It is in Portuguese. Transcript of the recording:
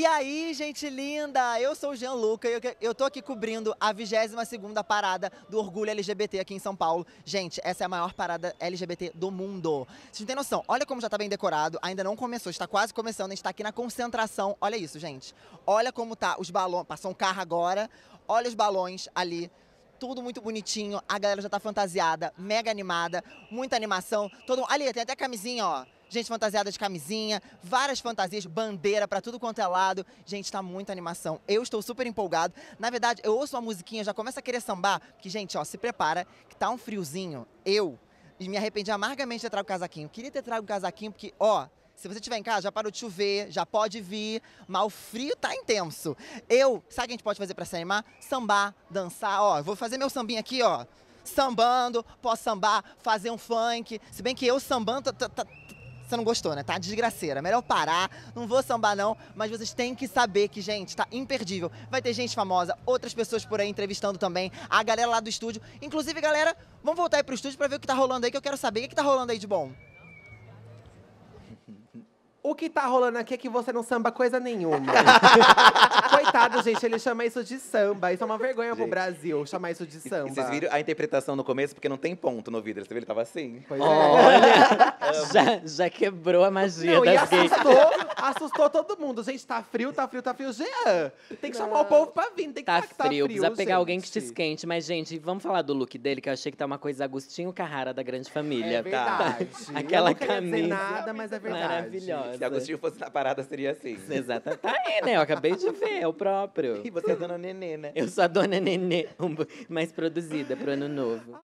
E aí, gente linda, eu sou o Jean Luca e eu, tô aqui cobrindo a 22ª parada do Orgulho LGBT aqui em São Paulo. Gente, essa é a maior parada LGBT do mundo. Vocês não têm noção, olha como já tá bem decorado, ainda não começou, está quase começando, a gente tá aqui na concentração. Olha isso, gente. Olha como tá os balões, passou um carro agora, olha os balões ali tudo muito bonitinho, a galera já tá fantasiada, mega animada, muita animação. Todo... Ali, tem até camisinha, ó gente fantasiada de camisinha, várias fantasias, bandeira para tudo quanto é lado. Gente, está muita animação. Eu estou super empolgado. Na verdade, eu ouço uma musiquinha, já começo a querer sambar, porque, gente, ó, se prepara, que tá um friozinho. Eu me arrependi amargamente de ter trago o casaquinho. Queria ter trago o casaquinho, porque, ó, se você estiver em casa, já parou de chover, já pode vir, mas o frio tá intenso. Eu, sabe o que a gente pode fazer para se animar? Sambar, dançar, ó. Vou fazer meu sambinho aqui, ó. Sambando, posso sambar, fazer um funk. Se bem que eu sambando tá, tá, tá, você não gostou, né? Tá desgraceira. Melhor parar, não vou sambar não, mas vocês têm que saber que, gente, tá imperdível. Vai ter gente famosa, outras pessoas por aí entrevistando também, a galera lá do estúdio. Inclusive, galera, vamos voltar aí pro estúdio para ver o que tá rolando aí, que eu quero saber o que tá rolando aí de bom. O que tá rolando aqui é que você não samba coisa nenhuma. Coitado, gente, ele chama isso de samba. Isso é uma vergonha pro Brasil, chamar isso de samba. E vocês viram a interpretação no começo, porque não tem ponto no vidro. Você viu? Ele tava assim. Pois é. Olha, já, já quebrou a magia Não, das gays. assustou, assustou todo mundo. Gente, tá frio, tá frio, tá frio. Jean, tem que chamar o povo pra vir, tem que Tá frio, que tá frio. precisa pegar alguém que te esquente. Mas, gente, vamos falar do look dele, que eu achei que tá uma coisa Agostinho Carrara da Grande Família. Tá? É verdade. Aquela Eu não queria camisa nada, mas é verdade. Maravilhosa. Se é. Agostinho fosse na parada, seria assim. Exato. Tá aí, é, né? Eu acabei de ver, é o próprio. E você é dona Nenê, né? Eu sou a dona Nenê, mais produzida pro ano novo.